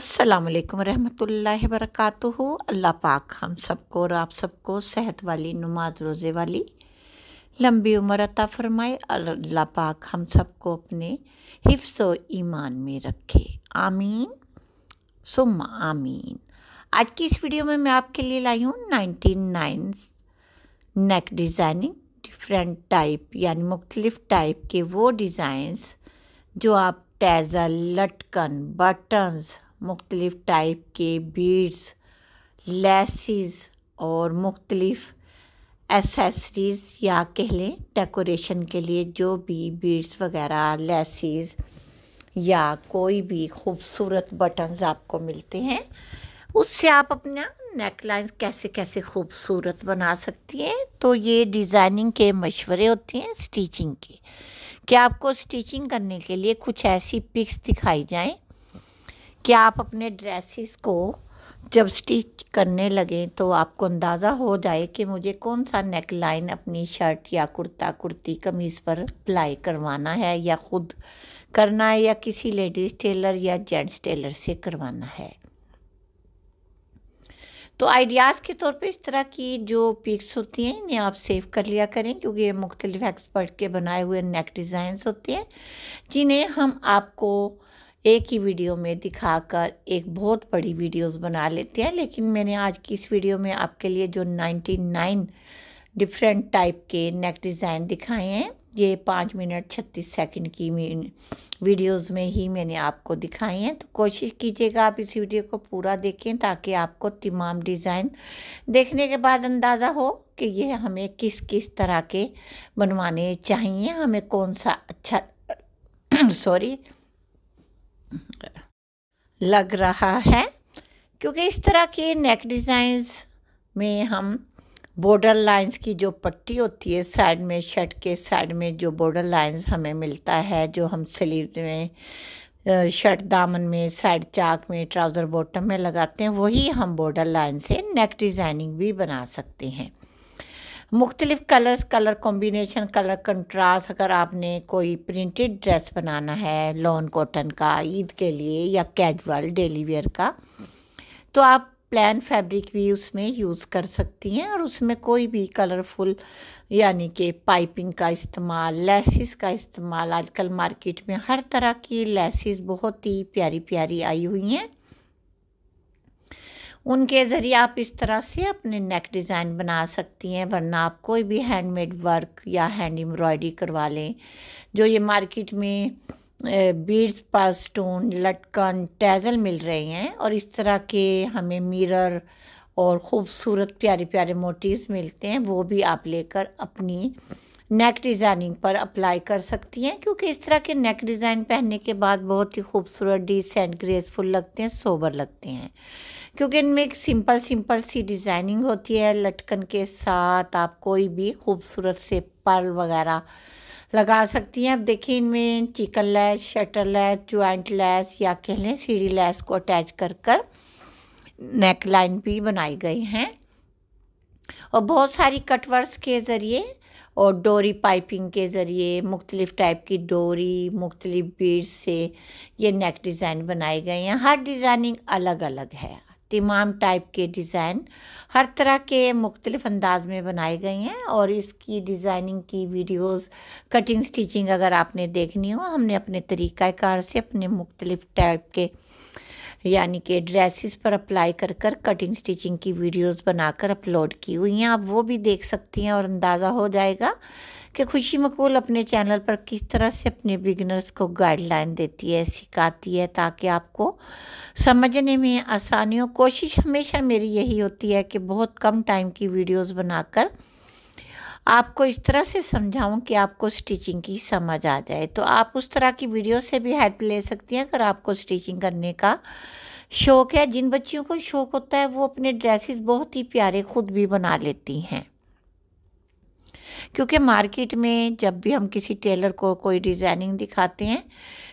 अस्सलाम वालेकुम रहमतुल्लाहि वबरकातुहू अल्लाह पाक हम सबको और आप सबको सेहत वाली नमाज रोज़े वाली लंबी उम्र अता फरमाए अल्लाह पाक हम सबको अपने हिफ्स व ईमान में रखे आमीन सुम आमीन आज की इस वीडियो में मैं आपके लिए लाई हूँ nineteen nine neck designing different type यानी मुख्तलिफ़ टाइप के वो डिज़ाइंस जो आप टैजल लटकन बटन्स मुख्तलिफ़ टाइप के बीड्स लेसिस और मुख्तलिफ़ एसेसरीज़ या कह लें डेकोरेशन के लिए जो भी बीड्स वगैरह लेसिस या कोई भी खूबसूरत बटन्स आपको मिलते हैं उससे आप अपना नेकलाइन कैसे कैसे खूबसूरत बना सकती हैं तो ये डिज़ाइनिंग के मशवरे होते हैं स्टिचिंग के क्या आपको स्टिचिंग करने के लिए कुछ ऐसी पिक्स दिखाई जाएं क्या आप अपने ड्रेसेस को जब स्टिच करने लगें तो आपको अंदाज़ा हो जाए कि मुझे कौन सा नेक लाइन अपनी शर्ट या कुर्ता कुर्ती कमीज़ पर अप्लाई करवाना है या ख़ुद करना है या किसी लेडीज़ टेलर या जेंट्स टेलर से करवाना है तो आइडियाज़ के तौर पे इस तरह की जो पिक्स होती हैं इन्हें आप सेव कर लिया करें क्योंकि ये मुख्तलिफ एक्सपर्ट के बनाए हुए नेक डिज़ाइंस होते हैं जिन्हें हम आपको एक ही वीडियो में दिखाकर एक बहुत बड़ी वीडियोस बना लेते हैं लेकिन मैंने आज की इस वीडियो में आपके लिए जो 99 डिफरेंट टाइप के नेक डिज़ाइन दिखाए हैं ये पाँच मिनट छत्तीस सेकंड की वीडियोस में ही मैंने आपको दिखाई हैं तो कोशिश कीजिएगा आप इस वीडियो को पूरा देखें ताकि आपको तमाम डिज़ाइन देखने के बाद अंदाज़ा हो कि ये हमें किस किस तरह के बनवाने चाहिए हमें कौन सा अच्छा सॉरी लग रहा है क्योंकि इस तरह के नेक डिज़ाइंस में हम बॉर्डर लाइंस की जो पट्टी होती है साइड में शर्ट के साइड में जो बॉर्डर लाइंस हमें मिलता है जो हम स्लीव में शर्ट दामन में साइड चाक में ट्राउज़र बॉटम में लगाते हैं वही हम बॉर्डर लाइन से नेक डिज़ाइनिंग भी बना सकते हैं मुख्तलिफ़ colours colour combination colour contrast अगर आपने कोई प्रिंटेड ड्रेस बनाना है लॉन कॉटन का ईद के लिए या कैजुअल डेली वेयर का तो आप प्लान फैब्रिक भी उसमें यूज़ कर सकती हैं और उसमें कोई भी कलरफुल यानी कि पाइपिंग का इस्तेमाल लेसिस का इस्तेमाल आजकल मार्केट में हर तरह की लेसिस बहुत ही प्यारी प्यारी आई हुई हैं उनके ज़रिए आप इस तरह से अपने नेक डिज़ाइन बना सकती हैं वरना आप कोई भी हैंडमेड वर्क या हैंड एम्ब्रॉयडरी करवा लें जो ये मार्केट में बीड्स पर स्टोन लटकन टैजल मिल रहे हैं और इस तरह के हमें मिरर और ख़ूबसूरत प्यारे प्यारे मोटिव्स मिलते हैं वो भी आप लेकर अपनी नेक डिज़ाइनिंग पर अप्लाई कर सकती हैं क्योंकि इस तरह के नेक डिज़ाइन पहनने के बाद बहुत ही खूबसूरत डिसेंट ग्रेसफुल लगते हैं सोबर लगते हैं क्योंकि इनमें एक सिंपल सिंपल सी डिज़ाइनिंग होती है लटकन के साथ आप कोई भी खूबसूरत से पर्ल वगैरह लगा सकती हैं अब देखिए इनमें chikan lace shutter lace joint lace या कह लें सीढ़ी लैस को अटैच कर कर नेक लाइन भी बनाई गई हैं और बहुत सारी कटवर्स के ज़रिए और डोरी पाइपिंग के ज़रिए मुख्तलिफ़ टाइप की डोरी मुख्तलिफ़ बीड से ये नेक डिज़ाइन बनाए गए हैं हर डिज़ाइनिंग अलग अलग है तमाम टाइप के डिज़ाइन हर तरह के मुख्तलिफ अंदाज में बनाए गए हैं और इसकी डिज़ाइनिंग की वीडियोस कटिंग स्टिचिंग अगर आपने देखनी हो हमने अपने तरीक़ाकार से अपने मुख्तलिफ टाइप के यानी कि ड्रेसिस पर अप्लाई कर कर कटिंग स्टिचिंग की वीडियोस बनाकर अपलोड की हुई हैं आप वो भी देख सकती हैं और अंदाज़ा हो जाएगा कि खुशी मकबूल अपने चैनल पर किस तरह से अपने बिगनर्स को गाइडलाइन देती है सिखाती है ताकि आपको समझने में आसानी हो कोशिश हमेशा मेरी यही होती है कि बहुत कम टाइम की वीडियोस बनाकर आपको इस तरह से समझाऊं कि आपको स्टिचिंग की समझ आ जाए तो आप उस तरह की वीडियो से भी हेल्प ले सकती हैं अगर आपको स्टिचिंग करने का शौक़ है जिन बच्चियों को शौक़ होता है वो अपने ड्रेसेस बहुत ही प्यारे खुद भी बना लेती हैं क्योंकि मार्केट में जब भी हम किसी टेलर को कोई डिज़ाइनिंग दिखाते हैं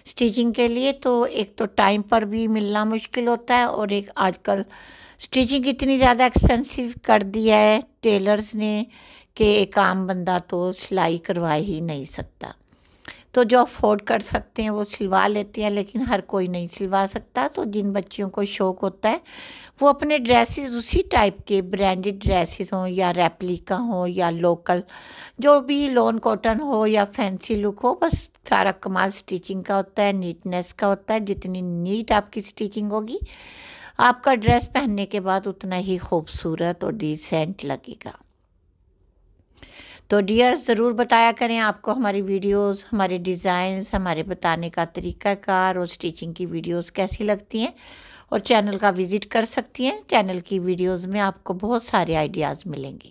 स्टिचिंग के लिए तो एक तो टाइम पर भी मिलना मुश्किल होता है और एक आजकल स्टिचिंग इतनी ज़्यादा एक्सपेंसिव कर दी है टेलर्स ने कि एक आम बंदा तो सिलाई करवा ही नहीं सकता तो जो अफोर्ड कर सकते हैं वो सिलवा लेते हैं लेकिन हर कोई नहीं सिलवा सकता तो जिन बच्चियों को शौक़ होता है वो अपने ड्रेसेस उसी टाइप के ब्रांडेड ड्रेसेस हों या रेप्लिका हो या लोकल जो भी लोन कॉटन हो या फैंसी लुक हो बस सारा कमाल स्टिचिंग का होता है नीटनेस का होता है जितनी नीट आपकी स्टिचिंग होगी आपका ड्रेस पहनने के बाद उतना ही खूबसूरत और डिसेंट लगेगा तो डियर ज़रूर बताया करें आपको हमारी वीडियोस हमारे डिज़ाइंस हमारे बताने का तरीक़ाकार और स्टिचिंग की वीडियोस कैसी लगती हैं और चैनल का विज़िट कर सकती हैं चैनल की वीडियोस में आपको बहुत सारे आइडियाज़ मिलेंगे